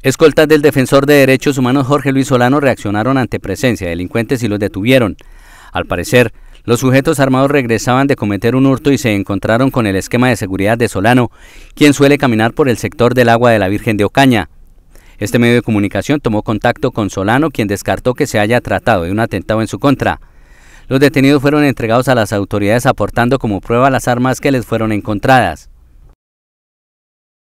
Escoltas del defensor de derechos humanos Jorge Luis Solano reaccionaron ante presencia de delincuentes y los detuvieron. Al parecer, los sujetos armados regresaban de cometer un hurto y se encontraron con el esquema de seguridad de Solano, quien suele caminar por el sector del agua de la Virgen de Ocaña. Este medio de comunicación tomó contacto con Solano, quien descartó que se haya tratado de un atentado en su contra. Los detenidos fueron entregados a las autoridades aportando como prueba las armas que les fueron encontradas.